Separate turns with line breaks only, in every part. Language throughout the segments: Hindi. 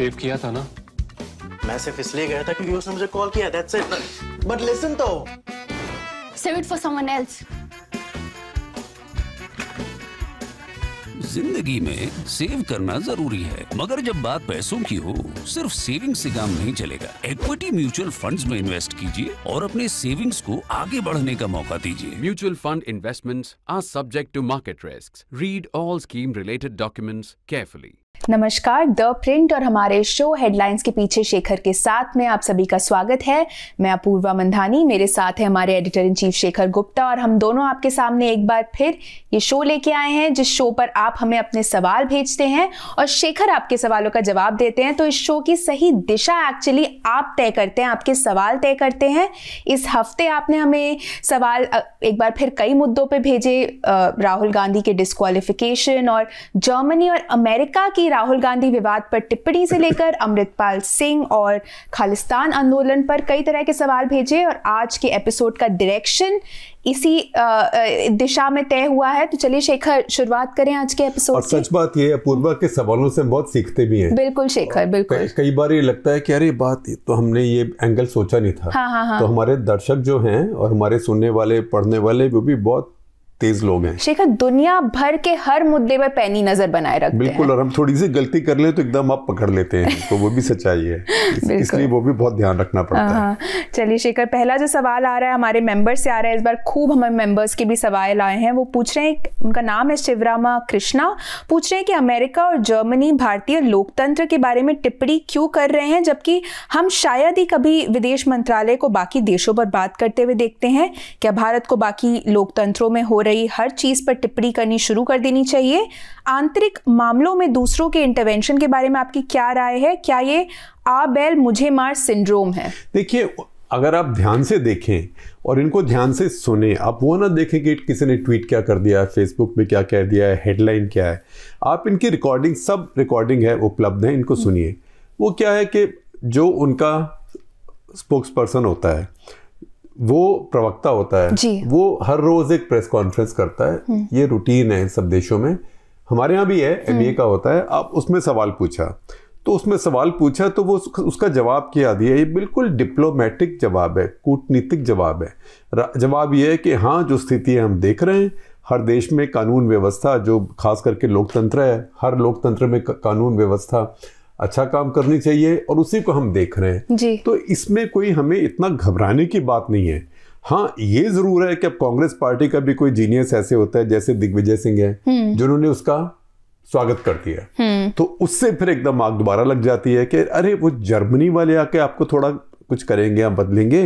सेव किया था ना मैं सिर्फ इसलिए गया था क्योंकि उसने मुझे कॉल किया दैट्स इट बट लिसन तो
save it for someone else
जिंदगी में सेव करना जरूरी है मगर जब बात पैसों की हो सिर्फ सेविंग से काम नहीं चलेगा इक्विटी म्यूचुअल फंड्स में इन्वेस्ट कीजिए और अपने सेविंग्स को आगे बढ़ने का मौका दीजिए mutual fund investments are subject to market risk read all scheme related documents carefully
नमस्कार द प्रिंट और हमारे शो हेडलाइंस के पीछे शेखर के साथ में आप सभी का स्वागत है मैं अपूर्वा मंधानी मेरे साथ है हमारे editor in chief Shekhar Gupta और हम दोनों आपके सामने एक बार फिर ये शो लेके आए हैं जिस शो पर आप हमें अपने सवाल भेजते हैं और शेखर आपके सवालों का जवाब देते हैं तो इस शो की सही दिशा एक्चुअली आप तय करते हैं आपके सवाल तय करते हैं इस हफ्ते आपने हमें सवाल एक बार फिर कई मुद्दों पर भेजे राहुल गांधी के डिस्कालिफिकेशन और जर्मनी और अमेरिका की राहुल गांधी विवाद पर टिप्पणी से लेकर अमृतपाल सिंह और खालिस्तान आंदोलन पर कई तरह के सवाल भेजे और आज के एपिसोड का डायरेक्शन इसी दिशा में तय हुआ है तो चलिए शेखर शुरुआत करें आज के एपिसोड और
सच बात ये अपूर्वा के सवालों से हम बहुत सीखते भी हैं
बिल्कुल शेखर बिल्कुल कई,
कई बार ये लगता है कि अरे बात तो हमने ये एंगल सोचा नहीं था हाँ, हाँ, हाँ. तो हमारे दर्शक जो हैं और हमारे सुनने वाले पढ़ने वाले वो भी बहुत तेज लोग हैं
शेखर दुनिया भर के हर मुद्दे पर पैनी नजर बनाए रखते बिल्कुल
हैं। और हम थोड़ी सी गलती कर ले तो एकदम आप पकड़ लेते हैं तो वो भी सच्चाई है इसलिए वो भी बहुत ध्यान रखना पड़ता
है हाँ, हाँ। चलिए शेखर पहला जो सवाल आ रहा है हमारे मेंबर से आ रहा है इस बार खूब हमारे मेंबर्स के भी सवाल आए हैं वो पूछ रहे हैं उनका नाम है शिवरामा कृष्णा पूछ रहे हैं कि अमेरिका और जर्मनी भारतीय लोकतंत्र के बारे में टिप्पणी क्यों कर रहे हैं जबकि हम शायद ही कभी विदेश मंत्रालय को बाकी देशों पर बात करते हुए देखते हैं क्या भारत को बाकी लोकतंत्रों में हो रहे रही हर चीज़ पर टिप्पणी करनी शुरू कर देनी चाहिए आंतरिक मामलों में दूसरों के इंटरवेंशन के बारे में आपकी क्या राय है क्या ये आ बैल मुझे मार सिंड्रोम है
देखिए अगर आप ध्यान से देखें और इनको ध्यान से सुने आप वो ना देखें कि किसी ने ट्वीट क्या कर दिया है फेसबुक में क्या कह दिया है हेडलाइन क्या है आप इनकी रिकॉर्डिंग सब रिकॉर्डिंग है उपलब्ध है इनको सुनिए वो क्या है कि जो उनका स्पोक्स पर्सन होता है वो प्रवक्ता होता है जी। वो हर रोज एक प्रेस कॉन्फ्रेंस करता है हम्म। ये रूटीन है सब देशों में हमारे यहाँ भी है एम हम्म। का होता है आप उसमें सवाल पूछा तो उसमें सवाल पूछा तो वो उसका जवाब क्या दिया ये बिल्कुल डिप्लोमेटिक जवाब है कूटनीतिक जवाब है जवाब ये है कि हाँ जो स्थिति है हम देख रहे हैं हर देश में कानून व्यवस्था जो खास करके लोकतंत्र है हर लोकतंत्र में कानून व्यवस्था अच्छा काम करनी चाहिए और उसी को हम देख रहे हैं जी। तो इसमें कोई हमें इतना घबराने की बात नहीं है हाँ ये जरूर है कि अब कांग्रेस पार्टी का भी कोई जीनियस ऐसे होता है जैसे दिग्विजय सिंह है हम्म। जिन्होंने उसका स्वागत कर दिया हम्म। तो उससे फिर एकदम आग दोबारा लग जाती है कि अरे वो जर्मनी वाले आके आपको थोड़ा कुछ करेंगे या बदलेंगे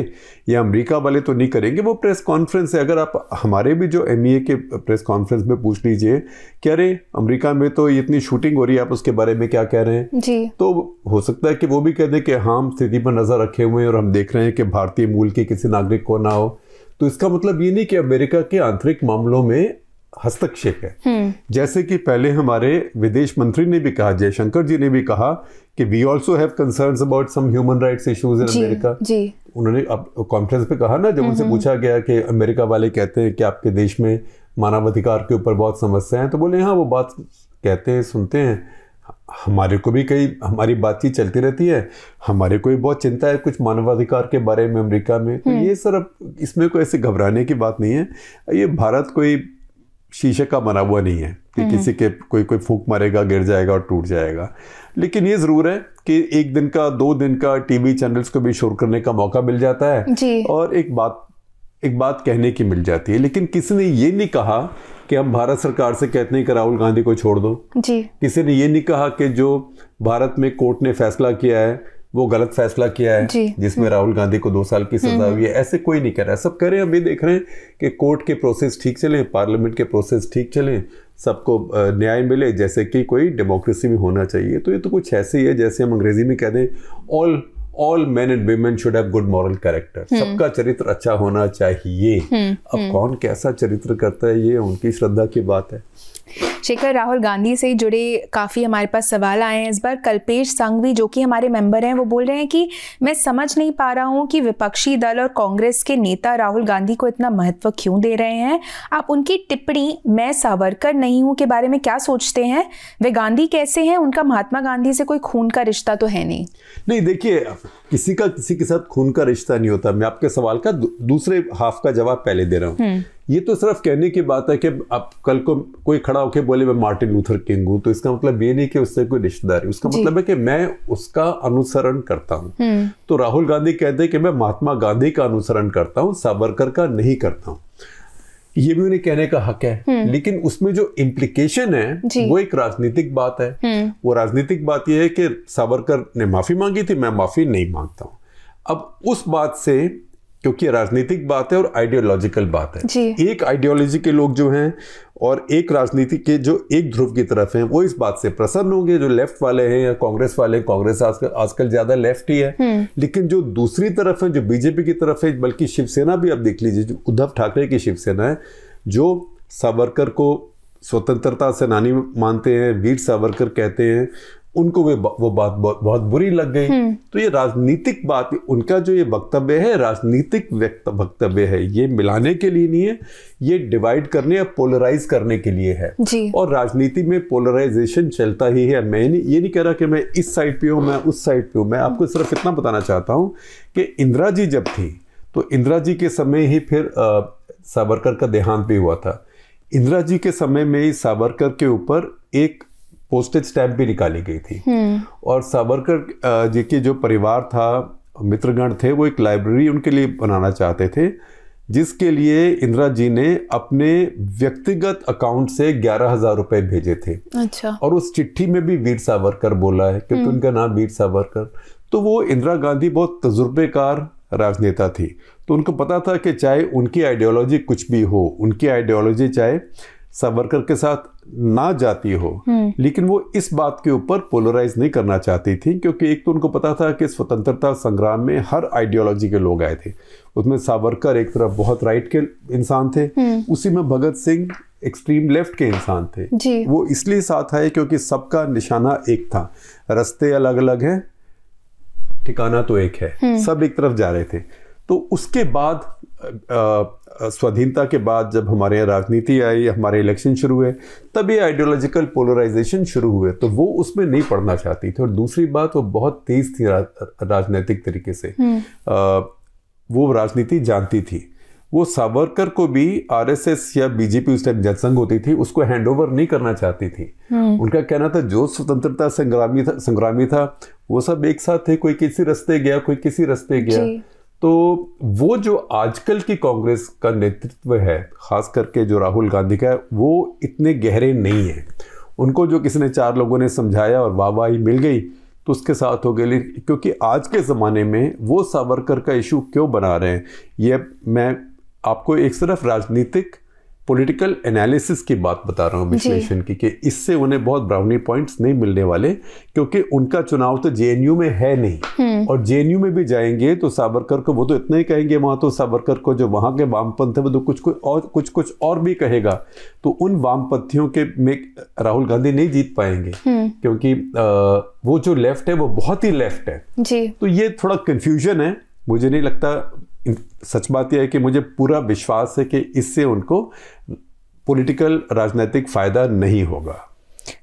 या अमेरिका वाले तो नहीं करेंगे वो प्रेस कॉन्फ्रेंस है अगर आप हमारे भी जो एम e के प्रेस कॉन्फ्रेंस में पूछ लीजिए कि अरे अमेरिका में तो इतनी शूटिंग हो रही है आप उसके बारे में क्या कह रहे हैं जी तो हो सकता है कि वो भी कह दें कि हाँ हम स्थिति पर नज़र रखे हुए हैं और हम देख रहे हैं कि भारतीय मूल के किसी नागरिक को ना हो तो इसका मतलब ये नहीं कि अमेरिका के आंतरिक मामलों में हस्तक्षेप है हम्म। जैसे कि पहले हमारे विदेश मंत्री ने भी कहा जयशंकर जी ने भी कहा कि we also have concern about some human rights issues in America उन्होंने कॉन्फ्रेंस पे कहा ना जब उनसे पूछा गया कि अमेरिका वाले कहते हैं कि आपके देश में मानवाधिकार के ऊपर बहुत समस्या है तो बोले हाँ वो बात कहते हैं सुनते हैं हमारे को भी कई हमारी बातचीत चलती रहती है हमारे को भी बहुत चिंता है कुछ मानवाधिकार के बारे में अमेरिका में तो हम्म। ये सर अब इसमें कोई ऐसे घबराने की बात नहीं है ये भारत कोई शीशे का बना हुआ नहीं है कि हम्म। किसी के कोई कोई फूक मारेगा गिर जाएगा और टूट जाएगा लेकिन ये ज़रूर है कि एक दिन का दो दिन का टीवी चैनल्स को भी शोर करने का मौका मिल जाता है जी। और एक बात एक बात कहने की मिल जाती है लेकिन किसी ने ये नहीं कहा कि हम भारत सरकार से कहते हैं कि राहुल गांधी को छोड़ दो जी किसी ने ये नहीं कहा कि जो भारत में कोर्ट ने फैसला किया है वो गलत फैसला किया है जिसमें राहुल गांधी को दो साल की सजा हम्म। हुई है ऐसे कोई नहीं कह रहा सब कह रहे हैं हम ये देख रहे हैं कि कोर्ट के प्रोसेस ठीक चले पार्लियामेंट के प्रोसेस ठीक चले सबको न्याय मिले जैसे कि कोई डेमोक्रेसी में होना चाहिए तो ये तो कुछ ऐसे ही है जैसे हम अंग्रेजी में कह दें all all man and women should have good moral character सबका चरित्र अच्छा होना चाहिए हम्म, अब हम्म। कौन कैसा चरित्र करता है ये उनकी श्रद्धा की बात है
शेखर राहुल गांधी से जुड़े काफ़ी हमारे पास सवाल आए हैं इस बार कल्पेश संघवी जो कि हमारे मेंबर हैं वो बोल रहे हैं कि मैं समझ नहीं पा रहा हूँ कि विपक्षी दल और कांग्रेस के नेता राहुल गांधी को इतना महत्व क्यों दे रहे हैं आप उनकी टिप्पणी मैं सावरकर नहीं हूँ के बारे में क्या सोचते हैं वे गांधी कैसे हैं उनका महात्मा गांधी से कोई खून का रिश्ता तो है नहीं
नहीं देखिए किसी का किसी के साथ खून का रिश्ता नहीं होता मैं आपके सवाल का दूसरे हाफ का जवाब पहले दे रहा हूँ हम्म। ये तो सिर्फ कहने की बात है कि आप कल को कोई खड़ा होकर वाले मैं मार्टिन लूथर किंग हूँ तो इसका मतलब ये नहीं कि उससे कोई रिश्तेदारी उसका मतलब है कि मैं उसका अनुसरण करता हूँ हम्म। तो राहुल गांधी कहते हैं कि मैं महात्मा गांधी का अनुसरण करता हूँ सावरकर का नहीं करता हूँ ये भी उन्हें कहने का हक है हम्म। लेकिन उसमें जो इम्प्लीकेशन है वो एक राजनीतिक बात है हम्म। वो राजनीतिक बात यह है कि सावरकर ने माफी मांगी थी मैं माफी नहीं मांगता हूँ अब उस बात से क्योंकि राजनीतिक बात है और आइडियोलॉजिकल बात है जी। एक आइडियोलॉजी के लोग जो हैं और एक राजनीति के जो एक ध्रुव की तरफ हैं वो इस बात से प्रसन्न होंगे जो लेफ्ट वाले हैं या कांग्रेस वाले कांग्रेस आजकल आजकल ज्यादा लेफ्ट ही है हम्म। लेकिन जो दूसरी तरफ है जो बीजेपी की तरफ है बल्कि शिवसेना भी आप देख लीजिए जो उद्धव ठाकरे की शिवसेना है जो सावरकर को स्वतंत्रता सेनानी मानते हैं वीर सावरकर कहते हैं उनको वे वो बात बहुत बुरी लग गई हम्म। तो ये राजनीतिक बात उनका जो ये वक्तव्य है राजनीतिक वक्तव्य है ये मिलाने के लिए नहीं है ये डिवाइड करने या पोलराइज करने के लिए है और राजनीति में पोलराइजेशन चलता ही है मैं नहीं ये नहीं कह रहा कि मैं इस साइड पे हूँ मैं उस साइड पे हूँ मैं आपको सिर्फ इतना बताना चाहता हूँ कि इंदिरा जी जब थी तो इंदिरा जी के समय ही फिर सावरकर का देहांत भी हुआ था इंदिरा जी के समय में ही सावरकर के ऊपर एक पोस्टेज स्टैम्प भी निकाली गई थी हम्म। और सावरकर जी के जो परिवार था मित्रगण थे वो एक लाइब्रेरी उनके लिए बनाना चाहते थे जिसके लिए इंदिरा जी ने अपने व्यक्तिगत अकाउंट से ग्यारह हजार रुपए भेजे थे अच्छा और उस चिट्ठी में भी वीर सावरकर बोला है क्योंकि हम्म। उनका नाम वीर सावरकर तो वो इंदिरा गांधी बहुत तजुर्बेकार राजनेता थी तो उनको पता था कि चाहे उनकी आइडियोलॉजी कुछ भी हो उनकी आइडियोलॉजी चाहे सावरकर के साथ ना जाती हो हम्म। लेकिन वो इस बात के ऊपर पोलराइज नहीं करना चाहती थी क्योंकि एक तो उनको पता था कि स्वतंत्रता संग्राम में हर आइडियोलॉजी के लोग आए थे उसमें सावरकर एक तरफ बहुत राइट के इंसान थे हम्म। उसी में भगत सिंह एक्सट्रीम लेफ्ट के इंसान थे वो इसलिए साथ आए क्योंकि सबका निशाना एक था रस्ते अलग अलग हैं ठिकाना तो एक है हम्म। सब एक तरफ जा रहे थे तो उसके बाद स्वाधीनता के बाद जब हमारे यहाँ राजनीति आई हमारे इलेक्शन शुरू हुए तब ये आइडियोलॉजिकल पोलराइजेशन शुरू हुए तो वो उसमें नहीं पढ़ना चाहती थी और दूसरी बात वो बहुत तेज़ थी रा, राजनीतिक तरीके से आ, हम्म। वो राजनीति जानती थी वो सावरकर को भी आरएसएस या बीजेपी उस टाइम जनसंघ होती थी उसको हैंडओवर नहीं करना चाहती थी हम्म। उनका कहना था जो स्वतंत्रता संग्रामी था संग्रामी था वो सब एक साथ थे कोई किसी रास्ते गया कोई किसी रास्ते गया तो वो जो आजकल की कांग्रेस का नेतृत्व है खास करके जो राहुल गांधी का है वो इतने गहरे नहीं है उनको जो किसी ने चार लोगों ने समझाया और वाह मिल गई तो उसके साथ हो गए क्योंकि आज के ज़माने में वो सावरकर का इशू क्यों बना रहे हैं ये मैं आपको एक सिर्फ राजनीतिक पॉलिटिकल एनालिसिस की बात बता रहा हूँ विश्लेषण की कि इससे उन्हें बहुत ब्राउनी पॉइंट्स नहीं मिलने वाले क्योंकि उनका चुनाव तो जेएनयू में है नहीं हम्म। और जेएनयू में भी जाएंगे तो सावरकर को वो तो इतना ही कहेंगे वहाँ तो सावरकर को जो वहाँ के वामपंथ है वो तो कुछ कुछ और कुछ कुछ और भी कहेगा तो उन वामपंथियों के में राहुल गांधी नहीं जीत पाएंगे हम्म। क्योंकि वो जो लेफ्ट है वो बहुत ही लेफ्ट है तो ये थोड़ा कन्फ्यूजन है मुझे नहीं लगता सच बात यह है कि मुझे पूरा विश्वास है कि इससे उनको पॉलिटिकल राजनीतिक फ़ायदा नहीं होगा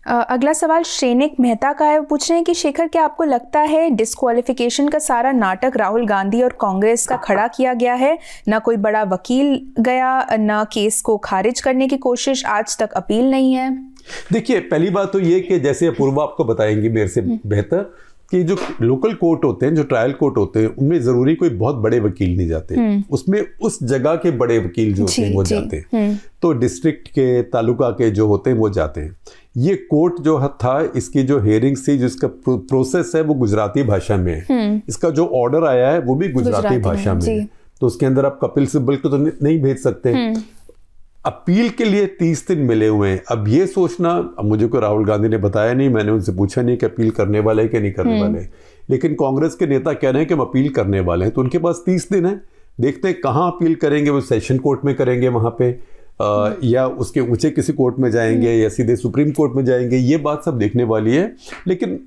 अगला सवाल श्रेनिक मेहता का है वो पूछ रहे हैं कि शेखर क्या आपको लगता है डिस्क्वालिफिकेशन का सारा नाटक राहुल गांधी और कांग्रेस का खड़ा किया गया है ना कोई बड़ा वकील गया ना केस को खारिज करने की कोशिश आज तक अपील नहीं है
देखिए पहली बात तो ये कि जैसे पूर्व आपको बताएंगे मेरे से हम्म। बेहतर कि जो लोकल कोर्ट होते हैं जो ट्रायल कोर्ट होते हैं उनमें जरूरी कोई बहुत बड़े वकील नहीं जाते हम्म। उसमें उस जगह के बड़े वकील जो होते हैं वो जाते हैं हम्म। तो डिस्ट्रिक्ट के तालुका के जो होते हैं वो जाते हैं ये कोर्ट जो था इसकी जो हेयरिंग थी जिसका प्रोसेस है वो गुजराती भाषा में है हम्म। इसका जो ऑर्डर आया है वो भी गुजराती भाषा में है तो उसके अंदर आप कपिल सिब्बल को तो नहीं भेज सकते अपील के लिए तीस दिन मिले हुए हैं अब ये सोचना अब मुझे को राहुल गांधी ने बताया नहीं मैंने उनसे पूछा नहीं कि अपील करने वाले हैं कि नहीं करने हम्म। वाले लेकिन कांग्रेस के नेता कह रहे हैं कि हम अपील करने वाले हैं तो उनके पास तीस दिन है देखते हैं कहाँ अपील करेंगे वो सेशन कोर्ट में करेंगे वहाँ पे आ, या उसके ऊंचे किसी कोर्ट में जाएंगे हम्म। या सीधे सुप्रीम कोर्ट में जाएंगे ये बात सब देखने वाली है लेकिन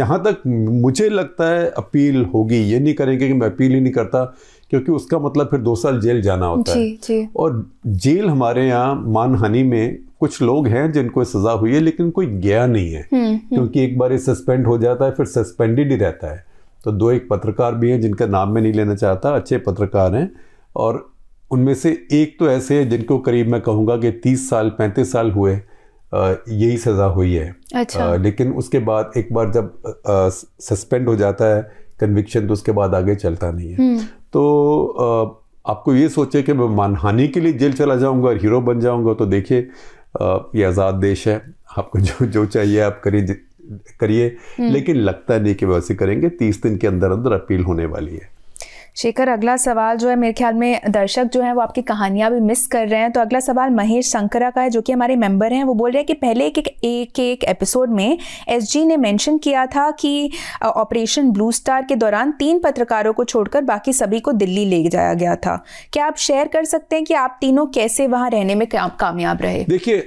जहाँ तक मुझे लगता है अपील होगी ये नहीं करेंगे कि मैं अपील ही नहीं करता क्योंकि उसका मतलब फिर दो साल जेल जाना होता जी, है जी. और जेल हमारे यहाँ मानहानि में कुछ लोग हैं जिनको सज़ा हुई है लेकिन कोई गया नहीं है हम्म, हम्म। क्योंकि एक बार ये सस्पेंड हो जाता है फिर सस्पेंडेड ही रहता है तो दो एक पत्रकार भी हैं जिनका नाम मैं नहीं लेना चाहता अच्छे पत्रकार हैं और उनमें से एक तो ऐसे है जिनको करीब मैं कहूँगा कि तीस साल पैंतीस साल हुए यही सज़ा हुई है अच्छा। आ, लेकिन उसके बाद एक बार जब सस्पेंड हो जाता है कन्विक्शन तो उसके बाद आगे चलता नहीं है हम्म। तो आपको ये सोचे कि मैं मानहानि के लिए जेल चला जाऊंगा और हीरो बन जाऊंगा तो देखिए ये आज़ाद देश है आपको जो जो चाहिए आप करिए करिए हम्म। लेकिन लगता नहीं कि वैसे करेंगे तीस दिन के अंदर अंदर अपील होने वाली है
शेखर अगला सवाल जो है मेरे ख्याल में दर्शक जो है वो आपकी कहानियाँ भी मिस कर रहे हैं तो अगला सवाल महेश शंकरा का है जो कि हमारे मेंबर हैं वो बोल रहे हैं कि पहले एक एक एक, एक एपिसोड में एसजी ने मेंशन किया था कि ऑपरेशन ब्लू स्टार के दौरान तीन पत्रकारों को छोड़कर बाकी सभी को दिल्ली ले जाया गया था क्या आप शेयर कर सकते हैं कि आप तीनों कैसे वहाँ रहने में कामयाब रहे
देखिये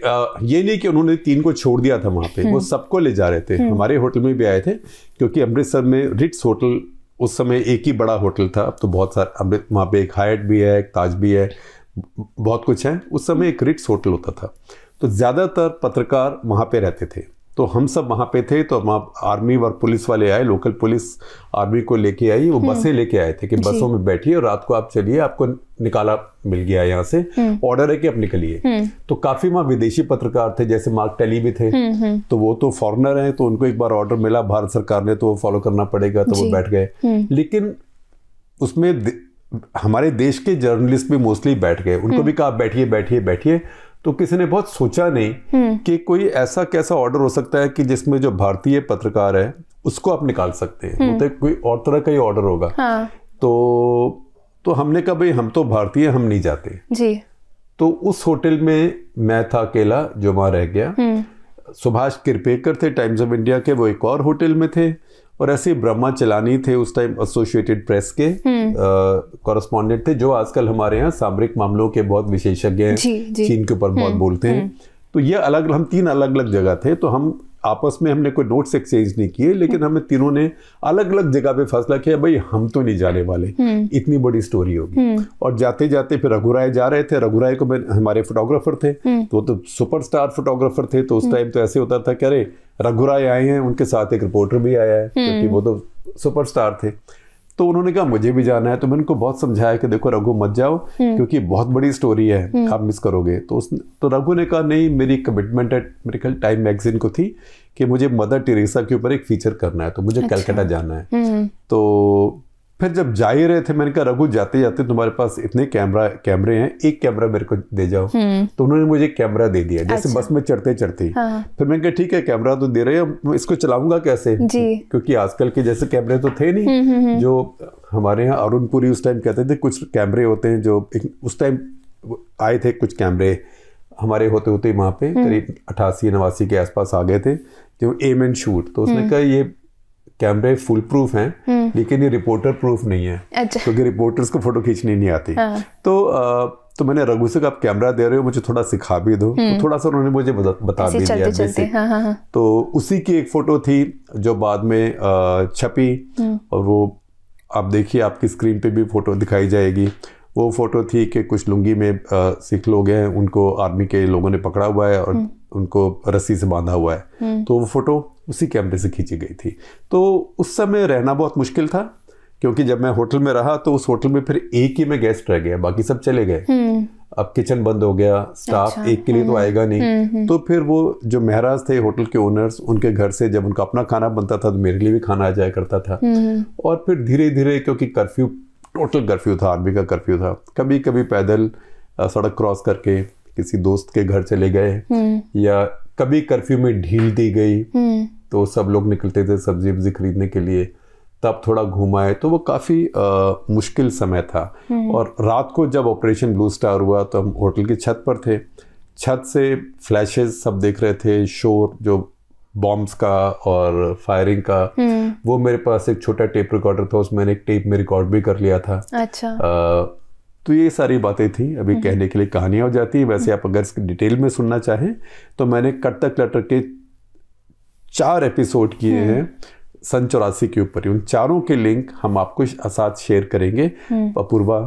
ये नहीं कि उन्होंने तीन को छोड़ दिया था वहाँ पे हम्म। वो सबको ले जा रहे थे हम्म। हमारे होटल में भी आए थे क्योंकि अमृतसर में रिट्स होटल उस समय एक ही बड़ा होटल था अब तो बहुत सारा अब वहाँ पे एक हाइट भी है एक ताज भी है बहुत कुछ है उस समय एक रिट्स होटल होता था तो ज़्यादातर पत्रकार वहाँ पे रहते थे तो हम सब वहाँ पे थे तो वहाँ आर्मी और पुलिस वाले आए लोकल पुलिस आर्मी को लेके आई वो हम्म। बसें लेके आए थे कि बसों में बैठिए और रात को आप चलिए आपको निकाला मिल गया यहाँ से हम्म। ऑर्डर है कि आप निकलिए हम्म। तो काफी वहाँ विदेशी पत्रकार थे जैसे मार्क टेली भी थे तो वो तो फॉरनर हैं तो उनको एक बार ऑर्डर मिला भारत सरकार ने तो वो फॉलो करना पड़ेगा तो वो बैठ गए लेकिन उसमें हमारे देश के जर्नलिस्ट भी मोस्टली बैठ गए उनको भी कहा बैठिए बैठिए बैठिए तो किसी ने बहुत सोचा नहीं हम्म। कि कोई ऐसा कैसा ऑर्डर हो सकता है कि जिसमें जो भारतीय पत्रकार है उसको आप निकाल सकते हैं तो कोई और तरह का ही ऑर्डर होगा हाँ। तो तो हमने कहा भाई हम तो भारतीय हम नहीं जाते जी तो उस होटल में मैं था अकेला जो वहां रह गया हम्म। सुभाष किरपेकर थे टाइम्स ऑफ इंडिया के वो एक और होटल में थे और ऐसे ब्रह्मा चलानी थे उस टाइम एसोसिएटेड प्रेस के कॉरेस्पॉन्डेंट हम्म। थे जो आजकल हमारे यहाँ सामरिक मामलों के बहुत विशेषज्ञ हैं चीन के ऊपर बहुत हम्म, बोलते हैं हम्म। तो ये अलग हम तीन अलग अलग जगह थे तो हम आपस में हमने कोई नोट्स एक्सचेंज नहीं किए लेकिन हमें तीनों ने अलग अलग जगह पे फैसला किया भाई हम तो नहीं जाने वाले हम्म। इतनी बड़ी स्टोरी होगी हम्म। और जाते जाते फिर रघुराय जा रहे थे रघुराय को मैं हमारे फोटोग्राफर थे हम्म। तो वो तो सुपरस्टार फोटोग्राफर थे तो उस टाइम तो ऐसे होता था कि अरे रघुराय आए हैं उनके साथ एक रिपोर्टर भी आया है क्योंकि वो तो सुपरस्टार थे तो उन्होंने कहा मुझे भी जाना है तो मैंने उनको बहुत समझाया कि देखो रघु मत जाओ हम्म। क्योंकि बहुत बड़ी स्टोरी है हम्म। आप मिस करोगे तो उस तो रघु ने कहा नहीं मेरी कमिटमेंट है मेरे ख्याल टाइम मैगजीन को थी कि मुझे मदर टेरेसा के ऊपर एक फीचर करना है तो मुझे अच्छा। कलकत्ता जाना है हम्म। तो फिर जब जा ही रहे थे मैंने कहा रघु जाते जाते तुम्हारे पास इतने कैमरा कैमरे हैं एक कैमरा मेरे को दे जाओ हम्म। तो उन्होंने मुझे कैमरा दे दिया जैसे अच्छा। बस में चढ़ते चढ़ते हाँ। फिर मैंने कहा ठीक है कैमरा तो दे रहे हैं इसको चलाऊंगा कैसे
क्योंकि
आजकल के जैसे कैमरे तो थे नहीं हम्म, हम्म, जो हमारे यहाँ अरुणपुरी उस टाइम कहते थे कुछ कैमरे होते हैं जो उस टाइम आए थे कुछ कैमरे हमारे होते होते वहाँ पे करीब अठासी नवासी के आसपास आ गए थे जो एम एंड शूट तो उसने कहा ये कैमरे फुल प्रूफ हैं हम्म। लेकिन ये रिपोर्टर प्रूफ नहीं है अच्छा। क्योंकि रिपोर्टर्स को फोटो खींचनी नहीं आती हाँ। तो आ, तो मैंने रघु से आप कैमरा दे रहे हो मुझे थोड़ा सिखा भी दो तो हम्म। थोड़ा सा उन्होंने मुझे बता भी दिया चलते, हाँ, हाँ, हाँ। तो उसी की एक फोटो थी जो बाद में छपी हम्म। और वो आप देखिए आपकी स्क्रीन पे भी फोटो दिखाई जाएगी वो फोटो थी कि कुछ लुंगी में सिख लोग हैं उनको आर्मी के लोगों ने पकड़ा हुआ है और उनको रस्सी से बांधा हुआ है तो वो फोटो उसी कैमरे से खींची गई थी तो उस समय रहना बहुत मुश्किल था क्योंकि जब मैं होटल में रहा तो उस होटल में फिर एक ही में गेस्ट रह गया बाकी सब चले गए हम्म। अब किचन बंद हो गया स्टाफ अच्छा, एक के लिए तो हम्म। आएगा नहीं हम्म, तो फिर वो जो महराज थे होटल के ओनर्स उनके घर से जब उनका अपना खाना बनता था तो मेरे लिए भी खाना आ जाया करता था और फिर धीरे धीरे क्योंकि कर्फ्यू टोटल कर्फ्यू था आर्मी का कर्फ्यू था कभी कभी पैदल सड़क क्रॉस करके किसी दोस्त के घर चले गए या कभी कर्फ्यू में ढील दी गई तो सब लोग निकलते थे सब्जी वब्जी खरीदने के लिए तब थोड़ा घूमा है तो वो काफ़ी मुश्किल समय था हम्म। और रात को जब ऑपरेशन ब्लू स्टार हुआ तो हम होटल की छत पर थे छत से फ्लैशेस सब देख रहे थे शोर जो बॉम्ब्स का और फायरिंग का हम्म। वो मेरे पास एक छोटा टेप रिकॉर्डर था उसमें एक टेप में रिकॉर्ड भी कर लिया था अच्छा आ, तो ये सारी बातें थी अभी हम्म। कहने के लिए कहानियाँ हो जाती है वैसे आप अगर डिटेल में सुनना चाहें तो मैंने कट तक लटर के चार एपिसोड किए हम्म। हैं सन चौरासी के ऊपर उन चारों के लिंक हम आपको साथ शेयर करेंगे हम्म। अपूर्वा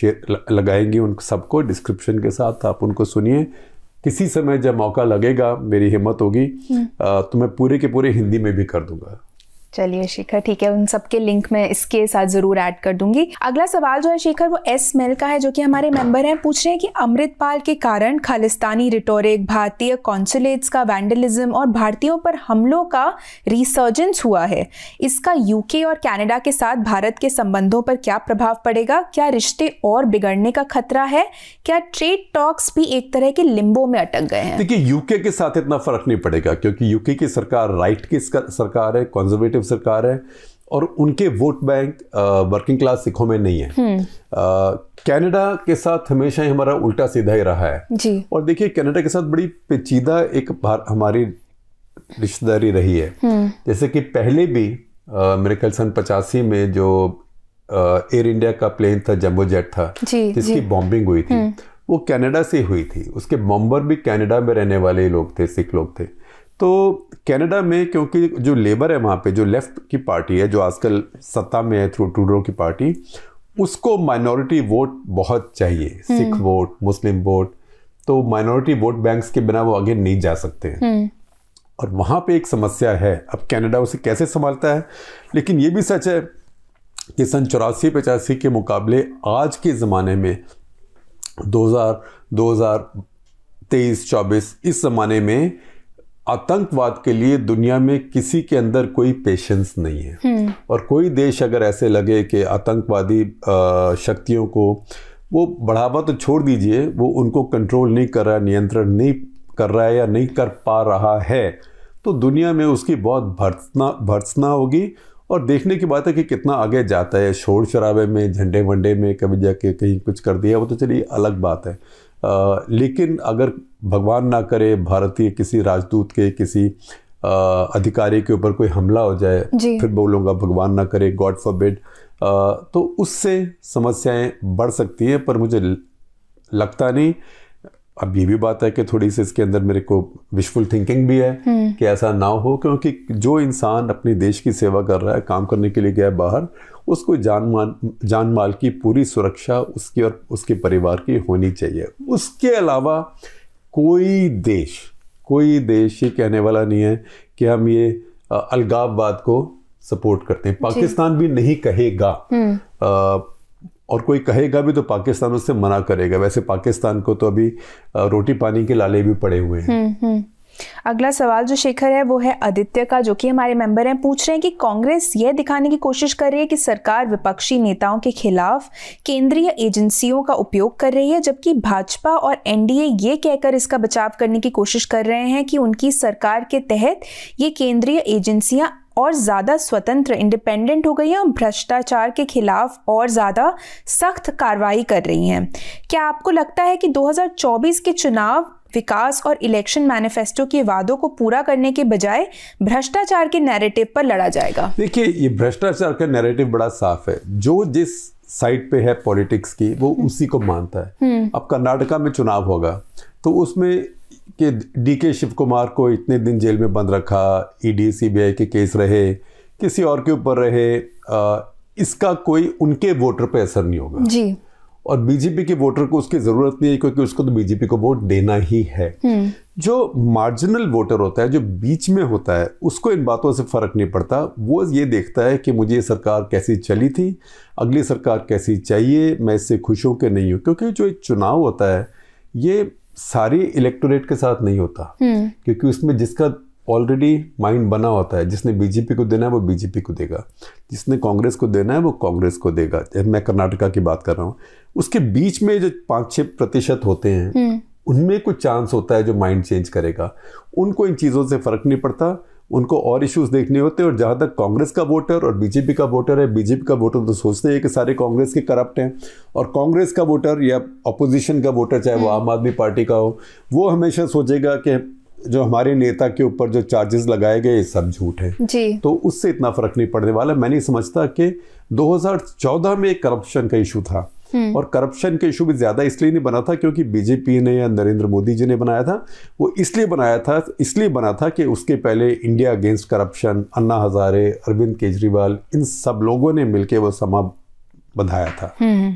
शेयर लगाएंगे उन सबको डिस्क्रिप्शन के साथ आप उनको सुनिए किसी समय जब मौका लगेगा मेरी हिम्मत होगी हम्म। तो मैं पूरे के पूरे
हिंदी में भी कर दूंगा चलिए शिखर ठीक है उन सबके लिंक मैं इसके साथ ज़रूर ऐड कर दूंगी अगला सवाल जो है शिखर वो एस मेल का है जो कि हमारे मेंबर हैं पूछ रहे हैं कि अमृतपाल के कारण खालिस्तानी रिटोरिक भारतीय कॉन्सुलेट्स का वैंडलिज्म और भारतीयों पर हमलों का रिसर्जेंस हुआ है इसका यूके और कैनेडा के साथ भारत के संबंधों पर क्या प्रभाव पड़ेगा क्या रिश्ते और बिगड़ने का खतरा है क्या ट्रेड टॉक्स भी एक तरह के लिम्बो में अटक गए हैं
देखिए यूके के साथ इतना फर्क नहीं पड़ेगा क्योंकि यूके की सरकार राइट की सरकार है कॉन्जर्वेटिव कंजर्वेटिव सरकार है और उनके वोट बैंक वर्किंग क्लास सिखों में नहीं है हम्म। कनाडा के साथ हमेशा ही हमारा उल्टा सीधा ही रहा है जी। और देखिए कनाडा के साथ बड़ी पेचीदा एक हमारी रिश्तेदारी रही है हम्म। जैसे कि पहले भी मेरे ख्याल सन पचासी में जो एयर इंडिया का प्लेन था जम्बो जेट था जी, जिसकी बॉम्बिंग हुई थी हम्म। वो कनाडा से हुई थी उसके बॉम्बर भी कनाडा में रहने वाले लोग थे सिख लोग थे तो कनाडा में क्योंकि जो लेबर है वहाँ पे जो लेफ्ट की पार्टी है जो आजकल सत्ता में है थ्रू टूडो की पार्टी उसको माइनॉरिटी वोट बहुत चाहिए हम्म। सिख वोट मुस्लिम वोट तो माइनॉरिटी वोट बैंक्स के बिना वो आगे नहीं जा सकते हैं हम्म। और वहाँ पे एक समस्या है अब कनाडा उसे कैसे संभालता है लेकिन ये भी सच है कि सन चौरासी पचासी के मुकाबले आज के ज़माने में 2000 2023 24 इस ज़माने में आतंकवाद के लिए दुनिया में किसी के अंदर कोई पेशेंस नहीं है हम्म। और कोई देश अगर ऐसे लगे कि आतंकवादी शक्तियों को वो बढ़ावा तो छोड़ दीजिए वो उनको कंट्रोल नहीं कर रहा नियंत्रण नहीं कर रहा है या नहीं कर पा रहा है तो दुनिया में उसकी बहुत भर्सना भर्सना होगी और देखने की बात है कि कितना आगे जाता है शोर शराबे में झंडे वंडे में कभी जाके कहीं कुछ कर दिया वो तो चलिए अलग बात है आ, लेकिन अगर भगवान ना करे भारतीय किसी राजदूत के किसी आ, अधिकारी के ऊपर कोई हमला हो जाए फिर बोलूँगा भगवान ना करे गॉड फॉर बेड तो उससे समस्याएं बढ़ सकती हैं पर मुझे लगता नहीं अब ये भी बात है कि थोड़ी सी इसके अंदर मेरे को विशफुल थिंकिंग भी है हम्म। कि ऐसा ना हो क्योंकि जो इंसान अपने देश की सेवा कर रहा है काम करने के लिए गया है बाहर उसको जान मान जान माल की पूरी सुरक्षा उसकी और उसके परिवार की होनी चाहिए उसके अलावा कोई देश कोई देश ये कहने वाला नहीं है कि हम ये अलगाववाद को सपोर्ट करते हैं पाकिस्तान भी नहीं कहेगा हम्म। और कोई कहेगा भी तो पाकिस्तान उससे मना करेगा वैसे पाकिस्तान को तो अभी रोटी पानी के लाले भी पड़े हुए हैं
हम्म, हम्म। अगला सवाल जो शेखर है वो है आदित्य का जो कि हमारे मेंबर हैं पूछ रहे हैं कि कांग्रेस यह दिखाने की कोशिश कर रही है कि सरकार विपक्षी नेताओं के खिलाफ केंद्रीय एजेंसियों का उपयोग कर रही है जबकि भाजपा और एनडीए ये कहकर इसका बचाव करने की कोशिश कर रहे हैं कि उनकी सरकार के तहत ये केंद्रीय एजेंसियां और ज़्यादा स्वतंत्र इंडिपेंडेंट हो गई हैं और भ्रष्टाचार के खिलाफ और ज़्यादा सख्त कार्रवाई कर रही हैं क्या आपको लगता है कि 2024 के चुनाव विकास और इलेक्शन मैनिफेस्टो के वादों को पूरा करने के बजाय भ्रष्टाचार के नैरेटिव पर लड़ा जाएगा
देखिए ये भ्रष्टाचार का नैरेटिव बड़ा साफ है जो जिस साइड पे है पॉलिटिक्स की वो उसी को मानता है हम्म। अब कर्नाटका में चुनाव होगा तो उसमें कि डी के शिव कुमार को इतने दिन जेल में बंद रखा E D C B I के केस रहे किसी और के ऊपर रहे आ, इसका कोई उनके वोटर पे असर नहीं होगा जी और बीजेपी के वोटर को उसकी ज़रूरत नहीं है क्योंकि उसको तो बीजेपी को वोट देना ही है हम्म। जो मार्जिनल वोटर होता है जो बीच में होता है उसको इन बातों से फ़र्क नहीं पड़ता वो ये देखता है कि मुझे सरकार कैसी चली थी अगली सरकार कैसी चाहिए मैं इससे खुश हूँ कि नहीं हूँ क्योंकि जो एक चुनाव होता है ये सारी इलेक्टोरेट के साथ नहीं होता हम्म। क्योंकि उसमें जिसका ऑलरेडी माइंड बना होता है जिसने बीजेपी को देना है वो बीजेपी को देगा जिसने कांग्रेस को देना है वो कांग्रेस को देगा मैं कर्नाटका की बात कर रहा हूँ उसके बीच में जो पाँच छः प्रतिशत होते हैं हम्म। उनमें कुछ चांस होता है जो माइंड चेंज करेगा उनको इन चीज़ों से फ़र्क नहीं पड़ता उनको और इश्यूज देखने होते हैं और जहाँ तक कांग्रेस का वोटर और बीजेपी का वोटर है बीजेपी का वोटर तो सोचते हैं कि सारे कांग्रेस के करप्ट हैं और कांग्रेस का वोटर या अपोजिशन का वोटर चाहे वो हम्म। आम आदमी पार्टी का हो वो हमेशा सोचेगा कि जो हमारे नेता के ऊपर जो चार्जेस लगाए गए ये सब झूठ है जी तो उससे इतना फर्क नहीं पड़ने वाला मैं नहीं समझता कि 2014 में करप्शन का इशू था हम्म। और करप्शन का इशू भी ज्यादा इसलिए नहीं बना था क्योंकि बीजेपी ने या नरेंद्र मोदी जी ने बनाया था वो इसलिए बनाया था इसलिए बना था कि उसके पहले India against corruption Anna Hazare Arvind Kejriwal इन सब लोगों ने मिलकर वो समा बधाया था
हम्म।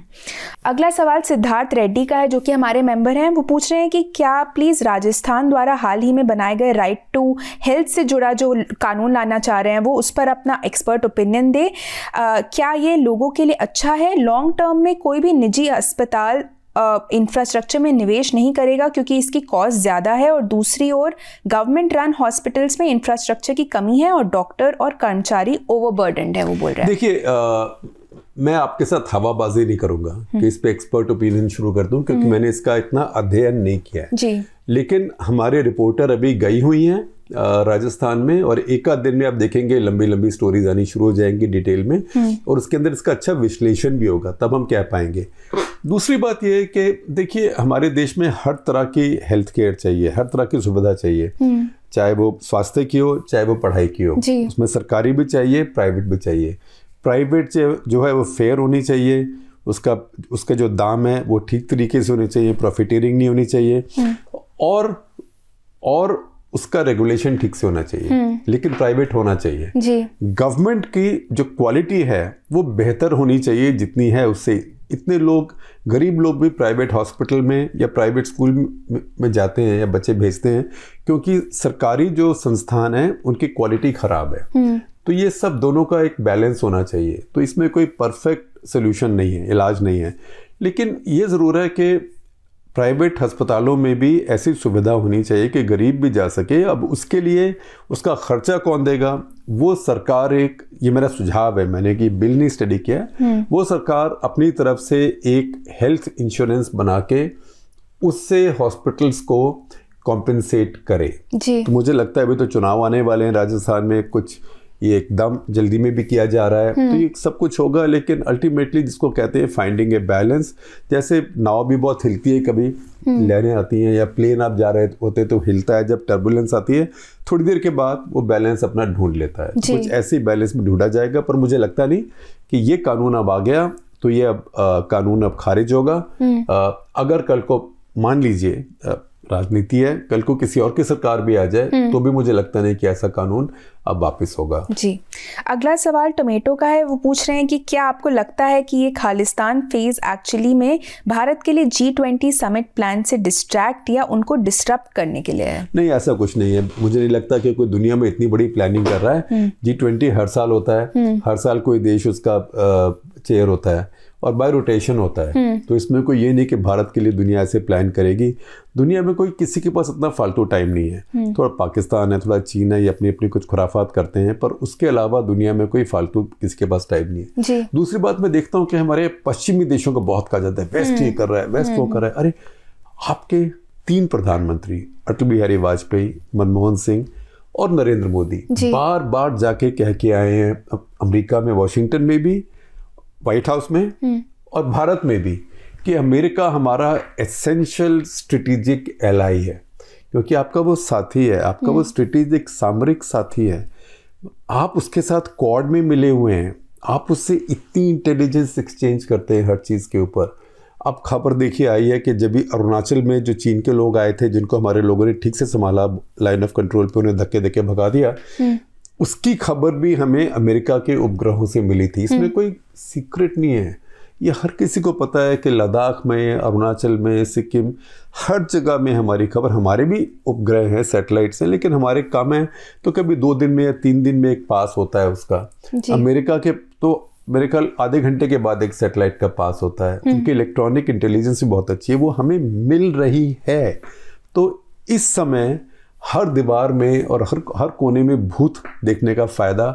अगला सवाल सिद्धार्थ रेड्डी का है जो कि हमारे मेंबर हैं वो पूछ रहे हैं कि क्या प्लीज़ राजस्थान द्वारा हाल ही में बनाए गए राइट टू हेल्थ से जुड़ा जो कानून लाना चाह रहे हैं वो उस पर अपना एक्सपर्ट ओपिनियन दे आ, क्या ये लोगों के लिए अच्छा है लॉन्ग टर्म में कोई भी निजी अस्पताल इंफ्रास्ट्रक्चर में निवेश नहीं करेगा क्योंकि इसकी कॉस्ट ज़्यादा है और दूसरी ओर गवर्नमेंट रन हॉस्पिटल्स में इंफ्रास्ट्रक्चर की कमी है और डॉक्टर और कर्मचारी ओवरबर्डन है वो बोल रहे हैं
देखिए मैं आपके साथ हवाबाजी नहीं करूंगा हम्म। कि इस पे एक्सपर्ट ओपिनियन शुरू कर दूं क्योंकि हम्म। मैंने इसका इतना अध्ययन नहीं किया है जी। लेकिन हमारे रिपोर्टर अभी गई हुई हैं राजस्थान में और एक आध दिन में आप देखेंगे लंबी लंबी स्टोरीज आनी शुरू हो जाएंगी डिटेल में हम्म। और उसके अंदर इसका अच्छा विश्लेषण भी होगा तब हम कह पाएंगे दूसरी बात यह है कि देखिए हमारे देश में हर तरह की हेल्थ केयर चाहिए हर तरह की सुविधा चाहिए चाहे वो स्वास्थ्य की हो चाहे वो पढ़ाई की हो उसमें सरकारी भी चाहिए प्राइवेट भी चाहिए प्राइवेट जो है वो फेयर होनी चाहिए उसका उसका जो दाम है वो ठीक तरीके से होनी चाहिए प्रॉफिटेरिंग नहीं होनी चाहिए हम्म। और और उसका रेगुलेशन ठीक से होना चाहिए हम्म। लेकिन प्राइवेट होना चाहिए जी गवर्नमेंट की जो क्वालिटी है वो बेहतर होनी चाहिए जितनी है उससे इतने लोग गरीब लोग भी प्राइवेट हॉस्पिटल में या प्राइवेट स्कूल में जाते हैं या बच्चे भेजते हैं क्योंकि सरकारी जो संस्थान है उनकी क्वालिटी ख़राब है तो ये सब दोनों का एक बैलेंस होना चाहिए तो इसमें कोई परफेक्ट सोल्यूशन नहीं है इलाज नहीं है लेकिन ये ज़रूर है कि प्राइवेट अस्पतालों में भी ऐसी सुविधा होनी चाहिए कि गरीब भी जा सके अब उसके लिए उसका ख़र्चा कौन देगा वो सरकार एक ये मेरा सुझाव है मैंने कि बिल नहीं स्टडी किया हम्म। वो सरकार अपनी तरफ से एक हेल्थ इंश्योरेंस बना के उससे हॉस्पिटल्स को कॉम्पेंसेट करे जी तो मुझे लगता है अभी तो चुनाव आने वाले हैं राजस्थान में कुछ ये एकदम जल्दी में भी किया जा रहा है तो ये सब कुछ होगा लेकिन अल्टीमेटली जिसको कहते हैं फाइंडिंग ए बैलेंस जैसे नाव भी बहुत हिलती है कभी लहरें आती हैं या प्लेन आप जा रहे होते तो हिलता है जब टर्बुलेंस आती है थोड़ी देर के बाद वो बैलेंस अपना ढूंढ लेता है तो कुछ ऐसे बैलेंस में ढूंढा जाएगा पर मुझे लगता नहीं कि ये कानून अब आ गया तो ये अब कानून अब खारिज होगा हम्म। अगर कल को मान लीजिए राजनीति है कल को किसी और की सरकार भी आ जाए हम्म। तो भी मुझे लगता नहीं कि ऐसा कानून अब वापस
होगा जी अगला सवाल टोमेटो का है वो पूछ रहे हैं कि क्या आपको लगता है कि ये खालिस्तान फेज एक्चुअली में भारत के लिए जी ट्वेंटी समिट प्लान से डिस्ट्रैक्ट या उनको डिस्टर्ब करने के लिए है
नहीं ऐसा कुछ नहीं है मुझे नहीं लगता कि कोई दुनिया में इतनी बड़ी प्लानिंग कर रहा है जी हम्म। ट्वेंटी हर साल होता है हम्म। हर साल कोई देश उसका चेयर होता है और बाय रोटेशन होता है हम्म। तो इसमें कोई ये नहीं कि भारत के लिए दुनिया ऐसे प्लान करेगी दुनिया में कोई किसी के पास इतना फालतू टाइम नहीं है हम्म। थोड़ा पाकिस्तान है थोड़ा चीन है ये अपनी अपनी कुछ खुराफात करते हैं पर उसके अलावा दुनिया में कोई फालतू किसी के पास टाइम नहीं है दूसरी बात मैं देखता हूँ कि हमारे पश्चिमी देशों को बहुत कहा जाता है वेस्ट हम्म। ये कर रहा है वेस्ट वो कर रहा है अरे आपके तीन प्रधानमंत्री अटल बिहारी वाजपेयी मनमोहन सिंह और नरेंद्र मोदी बार बार जाके कह के आए हैं अमेरिका में वाशिंगटन में भी व्हाइट हाउस में हम्म। और भारत में भी कि अमेरिका हमारा एसेंशियल स्ट्रेटेजिक एलाई है क्योंकि आपका वो साथी है आपका वो स्ट्रेटेजिक हम्म। सामरिक साथी है आप उसके साथ क्वाड में मिले हुए हैं आप उससे इतनी इंटेलिजेंस एक्सचेंज करते हैं हर चीज़ के ऊपर अब खबर देखिए आई है कि जब भी अरुणाचल में जो चीन के लोग आए थे जिनको हमारे लोगों ने ठीक से संभाला लाइन ऑफ कंट्रोल पे उन्हें धक्के धक्के भगा दिया हम्म। उसकी खबर भी हमें अमेरिका के उपग्रहों से मिली थी इसमें हम्म। कोई सीक्रेट नहीं है ये हर किसी को पता है कि लद्दाख में अरुणाचल में सिक्किम हर जगह में हमारी खबर हमारे भी उपग्रह हैं सैटेलाइट्स हैं लेकिन हमारे कम हैं तो कभी दो दिन में या तीन दिन में एक पास होता है उसका अमेरिका के तो मेरे ख्याल आधे घंटे के बाद एक सैटेलाइट का पास होता है हम्म। उनकी इलेक्ट्रॉनिक इंटेलिजेंस भी बहुत अच्छी है वो हमें मिल रही है तो इस समय हर दीवार में और हर हर कोने में भूत देखने का फ़ायदा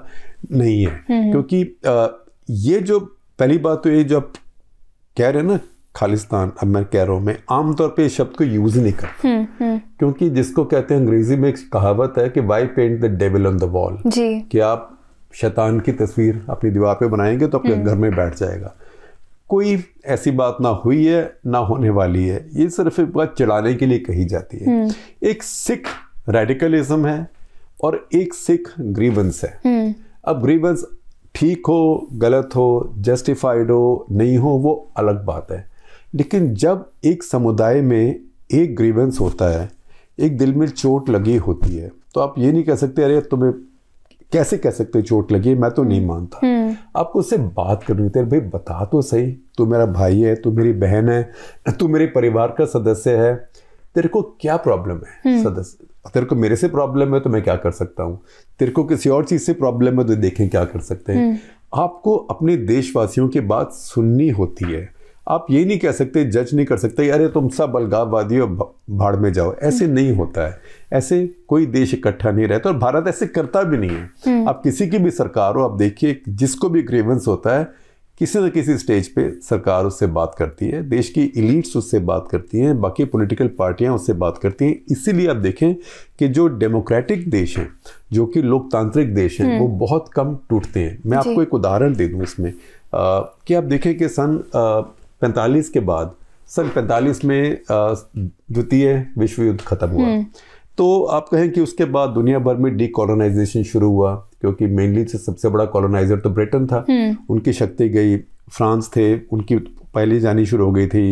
नहीं है हम्म, हम्म। क्योंकि ये जो पहली बात तो ये जो आप कह रहे हैं ना खालिस्तान अब मैं कह रहा हूँ मैं आमतौर पे इस शब्द को यूज़ नहीं करता हम्म, क्योंकि जिसको कहते हैं अंग्रेजी में एक कहावत है कि why paint the devil on the wall कि आप शैतान की तस्वीर अपनी दीवार पे बनाएंगे तो अपने घर में बैठ जाएगा कोई ऐसी बात ना हुई है ना होने वाली है ये सिर्फ एक बात चढ़ाने के लिए कही जाती है एक सिख रेडिकलिज्म है और एक सिख ग्रीवंस है हम्म। अब ग्रीवंस ठीक हो गलत हो जस्टिफाइड हो नहीं हो वो अलग बात है लेकिन जब एक समुदाय में एक ग्रीवेंस होता है एक दिल में चोट लगी होती है तो आप ये नहीं कह सकते अरे तुम्हें कैसे कह सकते चोट लगी मैं तो नहीं मानता हम्म। आपको उससे बात करनी होती है भाई बता तो सही तू मेरा भाई है तू मेरी बहन है तू मेरे परिवार का सदस्य है तेरे को क्या प्रॉब्लम है हम्म। सदस्य तेरे को मेरे से प्रॉब्लम है तो मैं क्या कर सकता हूँ तेरे को किसी और चीज़ से प्रॉब्लम है तो देखें क्या कर सकते हैं हम्म। आपको अपने देशवासियों की बात सुननी होती है आप ये नहीं कह सकते जज नहीं कर सकते अरे तुम सब अलगाववादी हो भाड़ में जाओ ऐसे हम्म। नहीं होता है ऐसे कोई देश इकट्ठा नहीं रहता और भारत ऐसे करता भी नहीं है हम्म। आप किसी की भी सरकार हो आप देखिए जिसको भी ग्रीवेंस होता है किसी न किसी स्टेज पे सरकार उससे बात करती है देश की इलीट्स उससे बात करती हैं बाकी पॉलिटिकल पार्टियां उससे बात करती हैं इसीलिए आप देखें कि जो डेमोक्रेटिक देश हैं जो कि लोकतांत्रिक देश हैं वो हम्म। बहुत कम टूटते हैं मैं आपको एक उदाहरण दे दूँ इसमें आ, कि आप देखें कि सन पैंतालीस के बाद सन पैंतालीस में द्वितीय विश्व युद्ध खत्म हुआ हम्म। तो आप कहें कि उसके बाद दुनिया भर में डीकोलोनाइजेशन शुरू हुआ क्योंकि मेनली से सबसे बड़ा कॉलोनाइजर तो ब्रिटेन था हम्म। उनकी शक्ति गई फ्रांस थे उनकी पहले जानी शुरू हो गई थी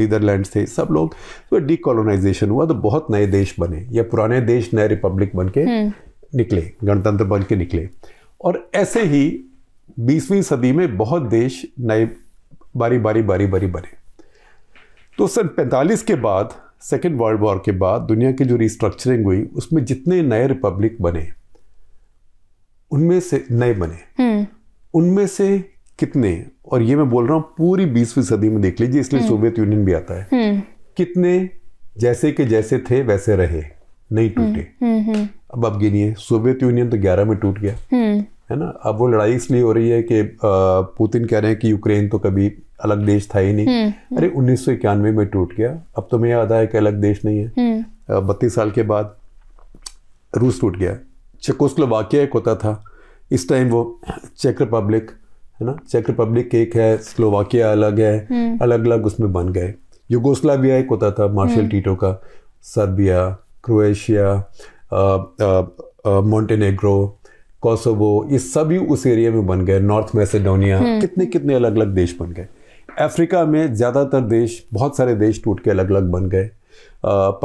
नीदरलैंड थे सब लोग तो कॉलोनाइजेशन हुआ तो बहुत नए देश बने या पुराने देश नए रिपब्लिक बन के हम्म। निकले गणतंत्र बन के निकले और ऐसे ही बीसवीं सदी में बहुत देश नए बारी बारी बारी बारी बने तो सन पैंतालीस के बाद सेकेंड वर्ल्ड वॉर के बाद दुनिया की जो रिस्ट्रक्चरिंग हुई उसमें जितने नए रिपब्लिक बने उनमें से नए बने हम्म। उनमें से कितने और ये मैं बोल रहा हूँ पूरी बीसवीं सदी में देख लीजिए इसलिए हम्म। सोवियत यूनियन भी आता है हम्म। कितने जैसे के जैसे थे वैसे रहे नहीं टूटे अब आप गिनिए सोवियत यूनियन तो ग्यारह में टूट गया है ना अब वो लड़ाई इसलिए हो रही है कि पुतिन कह रहे हैं कि यूक्रेन तो कभी अलग देश था ही नहीं अरे उन्नीस में टूट गया अब तो मैं याद आया कि अलग देश नहीं
है
बत्तीस साल के बाद रूस टूट गया चेकोस्लोवाकिया एक होता था इस टाइम वो चेक रिपब्लिक है ना चेक रिपब्लिक एक है स्लोवाकिया अलग है हम्म। अलग अलग उसमें बन गए युगोस्लाविया एक होता था मार्शल हम्म। टीटो का सर्बिया क्रोएशिया मोंटेनेग्रो कोसोवो ये सभी उस एरिया में बन गए नॉर्थ मैसेडोनिया हम्म। कितने कितने अलग अलग देश बन गए अफ्रीका में ज़्यादातर देश बहुत सारे देश टूट के अलग अलग बन गए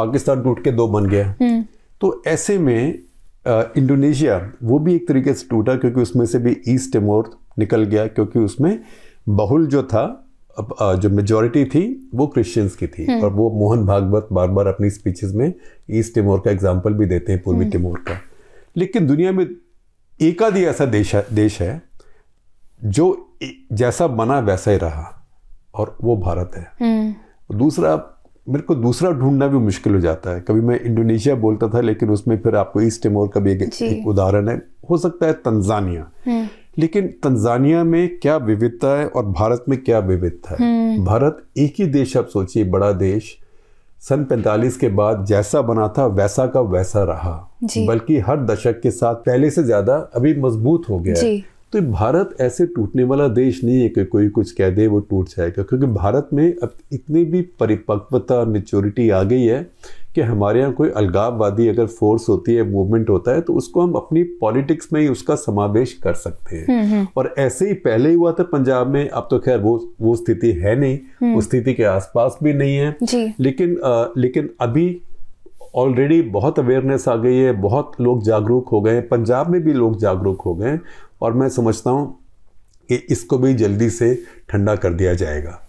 पाकिस्तान टूट के दो बन गया तो ऐसे में इंडोनेशिया वो भी एक तरीके से टूटा क्योंकि उसमें से भी ईस्ट टिमोर निकल गया क्योंकि उसमें बहुल जो था जो मेजॉरिटी थी वो क्रिश्चियंस की थी हम्म। और वो मोहन भागवत बार बार अपनी स्पीचेस में ईस्ट टिमोर का एग्जाम्पल भी देते हैं पूर्वी हम्म। टिमोर का लेकिन दुनिया में एकाधि ऐसा देश है देश है जो जैसा बना वैसा ही रहा और वो भारत है हम्म। दूसरा मेरे को दूसरा ढूंढना भी मुश्किल हो जाता है कभी मैं इंडोनेशिया बोलता था लेकिन उसमें फिर आपको ईस्ट टिमोर का भी एक उदाहरण है हो सकता है तंजानिया हम्म। लेकिन तंजानिया में क्या विविधता है और भारत में क्या विविधता है हम्म। भारत एक ही देश आप सोचिए बड़ा देश सन पैंतालीस के बाद जैसा बना था वैसा का वैसा रहा बल्कि हर दशक के साथ पहले से ज्यादा अभी मजबूत हो गया है तो भारत ऐसे टूटने वाला देश नहीं है कि कोई कुछ कह दे वो टूट जाएगा क्योंकि भारत में अब इतनी भी परिपक्वता मेच्योरिटी आ गई है कि हमारे यहाँ कोई अलगाववादी अगर फोर्स होती है मूवमेंट होता है तो उसको हम अपनी पॉलिटिक्स में ही उसका समावेश कर सकते हैं हम्म, हम्म। और ऐसे ही पहले ही हुआ था पंजाब में अब तो खैर वो वो स्थिति है नहीं हम्म। उस स्थिति के आसपास भी नहीं है लेकिन आ, लेकिन अभी ऑलरेडी बहुत अवेयरनेस आ गई है बहुत लोग जागरूक हो गए पंजाब में भी लोग जागरूक हो गए और मैं समझता हूँ कि इसको भी जल्दी से ठंडा कर दिया जाएगा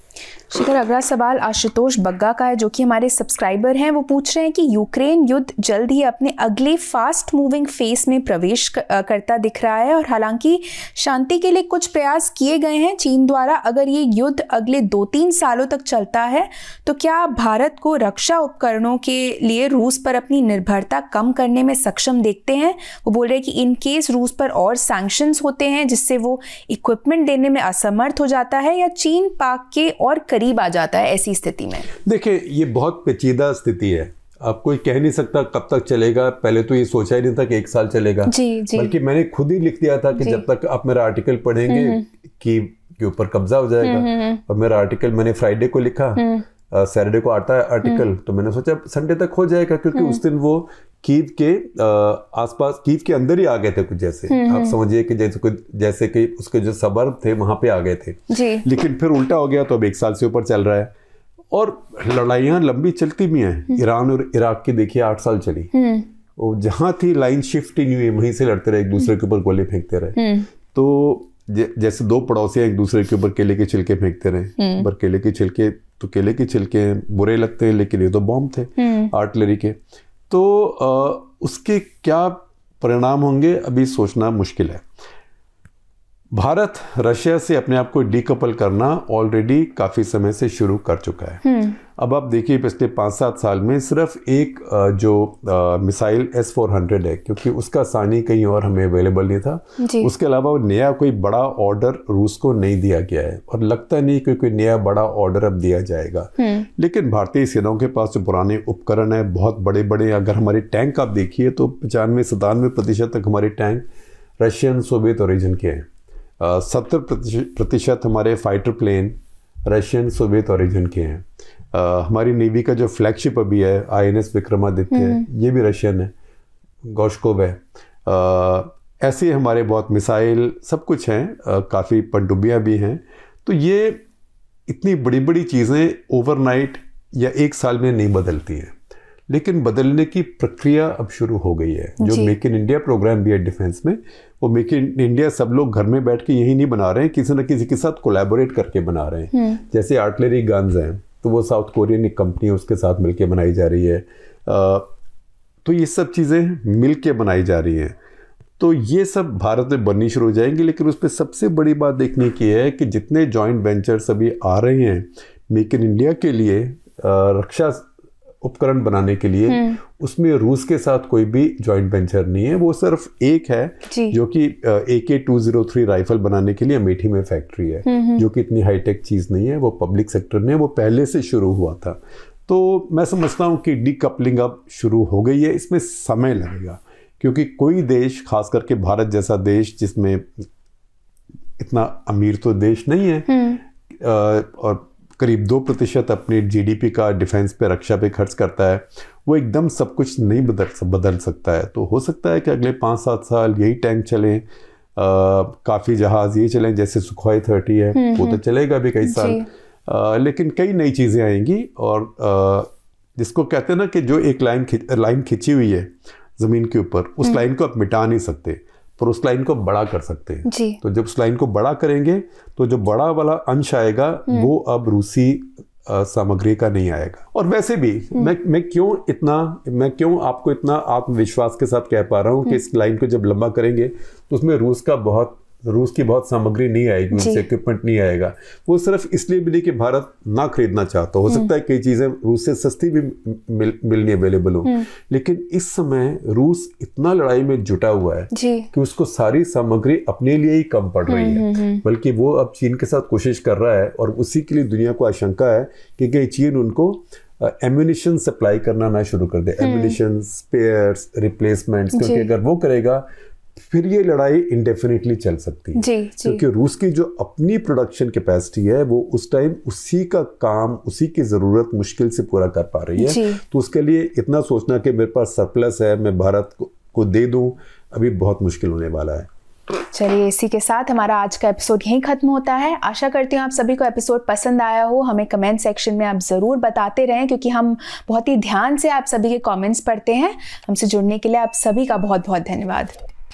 शिखर अगला सवाल आशुतोष बग्गा का है जो कि हमारे सब्सक्राइबर हैं वो पूछ रहे हैं कि यूक्रेन युद्ध जल्द ही अपने अगले फास्ट मूविंग फेस में प्रवेश करता दिख रहा है और हालांकि शांति के लिए कुछ प्रयास किए गए हैं चीन द्वारा अगर ये युद्ध अगले दो तीन सालों तक चलता है तो क्या भारत को रक्षा उपकरणों के लिए रूस पर अपनी निर्भरता कम करने में सक्षम देखते हैं वो बोल रहे हैं कि इनकेस रूस पर और सैंक्शंस होते हैं जिससे वो इक्विपमेंट देने में असमर्थ हो जाता है या चीन पाक के और करीब आ जाता है ऐसी स्थिति में
देखिए ये बहुत पेचीदा स्थिति है आप कोई कह नहीं सकता कब तक चलेगा पहले तो ये सोचा ही नहीं था कि एक साल चलेगा जी, जी. बल्कि मैंने खुद ही लिख दिया था कि जब तक आप मेरा आर्टिकल पढ़ेंगे हम्म, हम्म। कि के ऊपर कब्जा हो जाएगा हम्म, और मेरा आर्टिकल मैंने फ्राइडे को लिखा सैटरडे को आता है आर्टिकल हम्म। तो मैंने सोचा संडे तक हो जाएगा क्योंकि उस हम्म। दिन वो कीव के आसपास कीव के अंदर ही आ गए थे कुछ जैसे हम्म, आप समझिए कि जैसे कुछ जैसे कि उसके जो सबर्ब थे वहां पे आ गए थे जी। लेकिन फिर उल्टा हो गया तो अब एक साल से ऊपर चल रहा है और लड़ाइयां लंबी चलती भी हैं ईरान और इराक की देखिए आठ साल चली और जहां थी लाइन शिफ्ट ही नहीं हुई वहीं से लड़ते रहे एक दूसरे के ऊपर गोले फेंकते रहे तो जैसे दो पड़ोसियां एक दूसरे के ऊपर केले के छिलके फेंकते रहे पर केले के छिलके तो केले के छिलके बुरे लगते हैं लेकिन ये तो बॉम्ब थे आर्टिलरी हम्म। के तो आ, उसके क्या परिणाम होंगे अभी सोचना मुश्किल है भारत रशिया से अपने आप को डीकपल करना ऑलरेडी काफ़ी समय से शुरू कर चुका है हम्म। अब आप देखिए पिछले पांच सात साल में सिर्फ एक जो मिसाइल एस फोर हंड्रेड है क्योंकि उसका सानी कहीं और हमें अवेलेबल नहीं था उसके अलावा नया कोई बड़ा ऑर्डर रूस को नहीं दिया गया है और लगता नहीं कि कोई नया बड़ा ऑर्डर अब दिया जाएगा हम्म। लेकिन भारतीय सेनाओं के पास जो पुराने उपकरण है बहुत बड़े बड़े अगर हमारे टैंक आप देखिए तो पचानवे सतानवे प्रतिशत तक हमारे टैंक रशियन सोवियत ओरिजिन के हैं सत्तर प्रतिशत हमारे fighter plane Russian Soviet origin के हैं आ, हमारी नेवी का जो फ्लैगशिप अभी है आई एन एस विक्रमादित्य है ये भी रशियन है गोशकोव है आ, ऐसे हमारे बहुत मिसाइल सब कुछ हैं काफ़ी पनडुब्बियाँ भी हैं तो ये इतनी बड़ी बड़ी चीज़ें ओवरनाइट या एक साल में नहीं बदलती हैं लेकिन बदलने की प्रक्रिया अब शुरू हो गई है जो मेक इन इंडिया प्रोग्राम भी है डिफेंस में वो मेक इन इंडिया सब लोग घर में बैठ के यही नहीं बना रहे हैं किसी न किसी के साथ कोलैबोरेट करके बना रहे हैं हम्म। जैसे आर्टलरी गन्स हैं तो वो साउथ कोरियन एक कंपनी है उसके साथ मिलकर बनाई जा रही है आ, तो ये सब चीज़ें मिल बनाई जा रही हैं तो ये सब भारत में बननी शुरू हो जाएंगी लेकिन उस पर सबसे बड़ी बात देखने की है कि जितने जॉइंट वेंचर्स अभी आ रहे हैं मेक इन इंडिया के लिए रक्षा उपकरण बनाने के लिए हम्म। उसमें रूस के साथ कोई भी जॉइंट वेंचर नहीं है वो सिर्फ एक है जो कि ए के टू जीरो थ्री राइफल बनाने के लिए अमेठी में फैक्ट्री है हम्म, हम्म। जो कि इतनी हाईटेक चीज़ नहीं है वो पब्लिक सेक्टर में वो पहले से शुरू हुआ था तो मैं समझता हूँ कि डीकपलिंग अब शुरू हो गई है इसमें समय लगेगा क्योंकि कोई देश खास करके भारत जैसा देश जिसमें इतना अमीर तो देश नहीं है और करीब दो प्रतिशत अपने जी का डिफेंस पे रक्षा पे खर्च करता है वो एकदम सब कुछ नहीं बदल बदल सकता है तो हो सकता है कि अगले पाँच सात साल यही टैंक चलें काफ़ी जहाज़ ये चलें जैसे सुखवाई थर्टी है हम्म, वो तो हम्म। चलेगा भी कई साल आ, लेकिन कई नई चीज़ें आएंगी और आ, जिसको कहते हैं ना कि जो एक लाइन लाइन खिंची हुई है ज़मीन के ऊपर उस हम्म। लाइन को आप मिटा नहीं सकते फिर उस लाइन को बड़ा कर सकते हैं जी तो जब उस लाइन को बड़ा करेंगे तो जो बड़ा वाला अंश आएगा हम्म। वो अब रूसी सामग्री का नहीं आएगा और वैसे भी हम्म। मैं मैं क्यों इतना मैं क्यों आपको इतना आत्मविश्वास के साथ कह पा रहा हूँ कि हम्म। इस लाइन को जब लंबा करेंगे तो उसमें रूस का बहुत रूस की बहुत सामग्री नहीं आएगी उनसे इक्विपमेंट नहीं आएगा वो सिर्फ इसलिए मिली कि भारत ना खरीदना चाहता हो सकता है हम्म। कई चीज़ें रूस से सस्ती भी मिल, मिलनी अवेलेबल हो हम्म। लेकिन इस समय रूस इतना लड़ाई में जुटा हुआ है कि उसको सारी सामग्री अपने लिए ही कम पड़ रही हम्म, है बल्कि वो अब चीन के साथ कोशिश कर रहा है और उसी के लिए दुनिया को आशंका है कि चीन उनको एम्यूनिशन सप्लाई करना ना शुरू कर दे एम्यूनिशन स्पेयर्स रिप्लेसमेंट्स क्योंकि अगर वो करेगा फिर ये लड़ाई इंडेफिनेटली चल सकती है जी, जी. क्योंकि रूस की जो अपनी प्रोडक्शन कैपेसिटी है वो उस टाइम उसी का काम उसी की ज़रूरत मुश्किल से पूरा कर पा रही है जी. तो उसके लिए इतना सोचना कि मेरे पास सरप्लस है मैं भारत को, को दे दूं अभी बहुत मुश्किल होने वाला
है चलिए इसी के साथ हमारा आज का एपिसोड यहीं खत्म होता है आशा करती हूँ आप सभी को एपिसोड पसंद आया हो हमें कमेंट सेक्शन में आप ज़रूर बताते रहें क्योंकि हम बहुत ही ध्यान से आप सभी के कमेंट्स पढ़ते हैं हमसे जुड़ने के लिए आप सभी का बहुत बहुत धन्यवाद